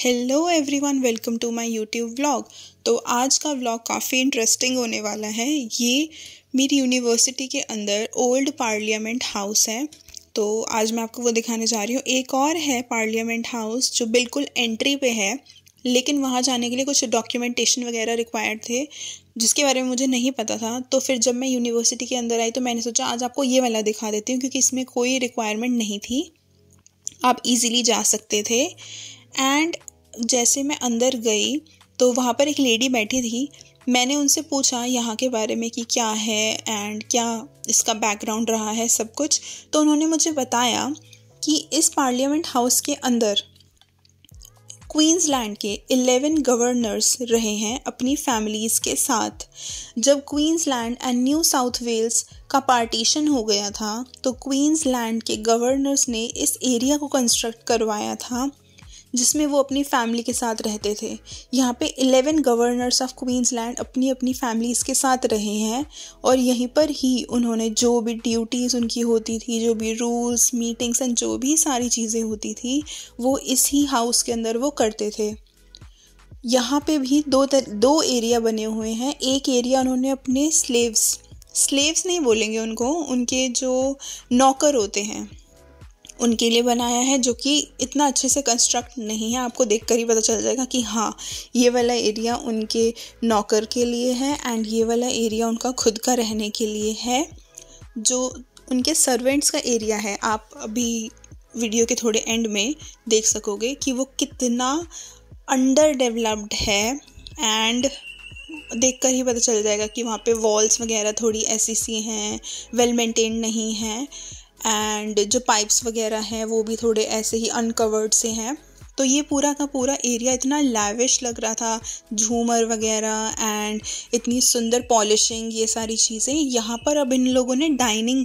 hello everyone welcome to my YouTube vlog तो आज का व्लॉग काफ़ी इंटरेस्टिंग होने वाला है ये मेरी यूनिवर्सिटी के अंदर ओल्ड पार्लियामेंट हाउस है तो आज मैं आपको वो दिखाने जा रही हूँ एक और है पार्लियामेंट हाउस जो बिल्कुल एंट्री पे है लेकिन वहाँ जाने के लिए कुछ डॉक्यूमेंटेशन वगैरह रिक्वायर्ड थे जिसके बारे में मुझे नहीं पता था तो फिर जब मैं यूनिवर्सिटी के अंदर आई तो मैंने सोचा आज आपको ये वाला दिखा देती हूँ क्योंकि इसमें कोई रिक्वायरमेंट नहीं थी आप इजीली जा सकते थे एंड जैसे मैं अंदर गई तो वहाँ पर एक लेडी बैठी थी मैंने उनसे पूछा यहाँ के बारे में कि क्या है एंड क्या इसका बैकग्राउंड रहा है सब कुछ तो उन्होंने मुझे बताया कि इस पार्लियामेंट हाउस के अंदर क्वींसलैंड के 11 गवर्नर्स रहे हैं अपनी फैमिलीज़ के साथ जब Queensland and New South Wales का पार्टीशन हो गया था तो क्वींसलैंड के गवर्नर्स ने इस एरिया को कंस्ट्रक्ट करवाया था जिसमें वो अपनी फैमिली के साथ रहते थे यहाँ पे एलेवन गवर्नर्स ऑफ क्वींसलैंड अपनी अपनी फैमिलीज़ के साथ रहे हैं और यहीं पर ही उन्होंने जो भी ड्यूटीज़ उनकी होती थी जो भी रूल्स मीटिंग्स एंड जो भी सारी चीज़ें होती थी वो इसी हाउस के अंदर वो करते थे यहाँ पे भी दो तर, दो एरिया बने हुए हैं एक एरिया उन्होंने अपने स्लेव्स स्लेव्स नहीं बोलेंगे उनको उनके जो नौकर होते हैं उनके लिए बनाया है जो कि इतना अच्छे से कंस्ट्रक्ट नहीं है आपको देखकर ही पता चल जाएगा कि हाँ ये वाला एरिया उनके नौकर के लिए है एंड ये वाला एरिया उनका खुद का रहने के लिए है जो उनके सर्वेंट्स का एरिया है आप अभी वीडियो के थोड़े एंड में देख सकोगे कि वो कितना अंडर डेवलप्ड है एंड देख कर ही पता चल जाएगा कि वहाँ पे वॉल्स वगैरह थोड़ी ऐसी सी हैं वेल मेंटेन नहीं हैं एंड जो पाइप्स वगैरह हैं वो भी थोड़े ऐसे ही अनकवर्ड से हैं तो ये पूरा का पूरा एरिया इतना लैविश लग रहा था झूमर वगैरह एंड इतनी सुंदर पॉलिशिंग ये सारी चीज़ें यहाँ पर अब इन लोगों ने डाइनिंग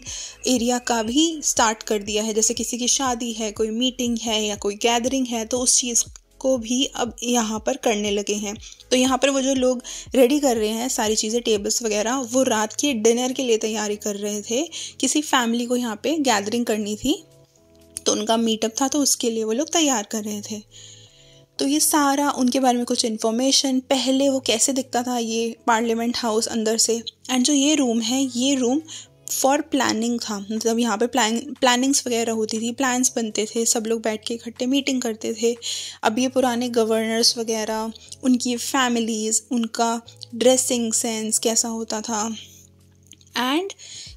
एरिया का भी स्टार्ट कर दिया है जैसे किसी की शादी है कोई मीटिंग है या कोई गैदरिंग है तो उस चीज़ को भी अब यहाँ पर करने लगे हैं तो यहाँ पर वो जो लोग रेडी कर रहे हैं सारी चीज़ें टेबल्स वगैरह वो रात के डिनर के लिए तैयारी कर रहे थे किसी फैमिली को यहाँ पे गैदरिंग करनी थी तो उनका मीटअप था तो उसके लिए वो लोग तैयार कर रहे थे तो ये सारा उनके बारे में कुछ इन्फॉर्मेशन पहले वो कैसे दिखता था ये पार्लियामेंट हाउस अंदर से एंड जो ये रूम है ये रूम फॉर प्लानिंग था मतलब यहाँ पे प्लान प्लानिंग्स वगैरह होती थी प्लान्स बनते थे सब लोग बैठ के इकट्ठे मीटिंग करते थे अब ये पुराने गवर्नर्स वगैरह उनकी फैमिलीज़ उनका ड्रेसिंग सेंस कैसा होता था एंड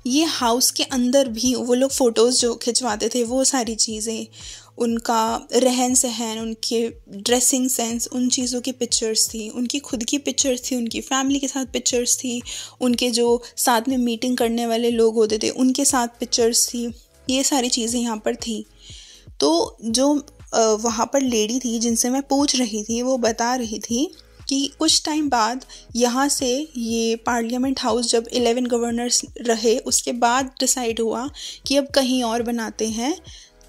ये हाउस के अंदर भी वो लोग फ़ोटोज़ जो खिंचवाते थे वो सारी चीज़ें उनका रहन सहन उनके ड्रेसिंग सेंस उन चीज़ों की पिक्चर्स थी उनकी खुद की पिक्चर्स थी उनकी फैमिली के साथ पिक्चर्स थी उनके जो साथ में मीटिंग करने वाले लोग होते थे उनके साथ पिक्चर्स थी ये सारी चीज़ें यहाँ पर थी तो जो वहाँ पर लेडी थी जिनसे मैं पूछ रही थी वो बता रही थी कि कुछ टाइम बाद यहाँ से ये पार्लियामेंट हाउस जब इलेवन गवर्नर्स रहे उसके बाद डिसाइड हुआ कि अब कहीं और बनाते हैं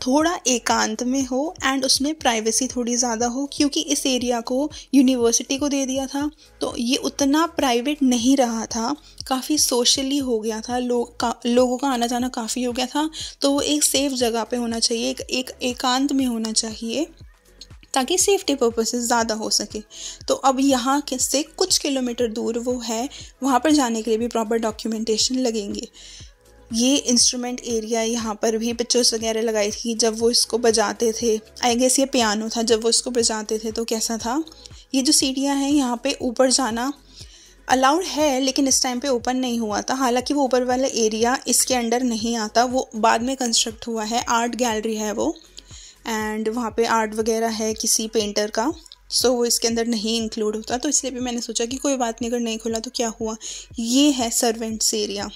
थोड़ा एकांत में हो एंड उसमें प्राइवेसी थोड़ी ज़्यादा हो क्योंकि इस एरिया को यूनिवर्सिटी को दे दिया था तो ये उतना प्राइवेट नहीं रहा था काफ़ी सोशली हो गया था लोग का लोगों का आना जाना काफ़ी हो गया था तो वो एक सेफ़ जगह पे होना चाहिए एक, एक एकांत में होना चाहिए ताकि सेफ्टी पर्पसेस ज़्यादा हो सके तो अब यहाँ के से कुछ किलोमीटर दूर वो है वहाँ पर जाने के लिए भी प्रॉपर डॉक्यूमेंटेशन लगेंगे ये इंस्ट्रूमेंट एरिया यहाँ पर भी पिक्चर्स वगैरह लगाई थी जब वो इसको बजाते थे आई गेस ये पियानो था जब वो इसको बजाते थे तो कैसा था ये जो सीढ़ियाँ हैं यहाँ पे ऊपर जाना अलाउड है लेकिन इस टाइम पे ओपन नहीं हुआ था हालांकि वो ऊपर वाला एरिया इसके अंडर नहीं आता वो बाद में कंस्ट्रक्ट हुआ है आर्ट गैलरी है वो एंड वहाँ पे आर्ट वगैरह है किसी पेंटर का सो so, वो इसके अंदर नहीं इंक्लूड होता तो इसलिए भी मैंने सोचा कि कोई बात नहीं अगर नहीं खुला तो क्या हुआ ये है सर्वेंट्स एरिया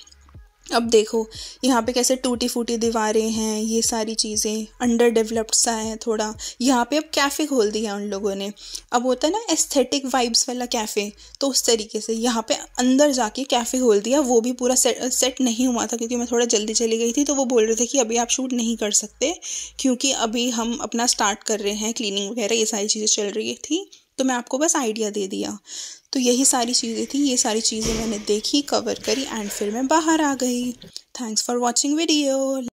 अब देखो यहाँ पे कैसे टूटी फूटी दीवारें हैं ये सारी चीज़ें अंडर डेवलप्ड सा है थोड़ा यहाँ पे अब कैफ़े खोल दिया उन लोगों ने अब होता है ना एस्थेटिक वाइब्स वाला कैफ़े तो उस तरीके से यहाँ पे अंदर जाके कैफ़े खोल दिया वो भी पूरा सेट सेट नहीं हुआ था क्योंकि मैं थोड़ा जल्दी चली गई थी तो वो बोल रहे थे कि अभी आप शूट नहीं कर सकते क्योंकि अभी हम अपना स्टार्ट कर रहे हैं क्लीनिंग वगैरह ये सारी चीज़ें चल रही थी तो मैं आपको बस आइडिया दे दिया तो यही सारी चीज़ें थी ये सारी चीज़ें मैंने देखी कवर करी एंड फिर मैं बाहर आ गई थैंक्स फॉर वॉचिंग वीडियो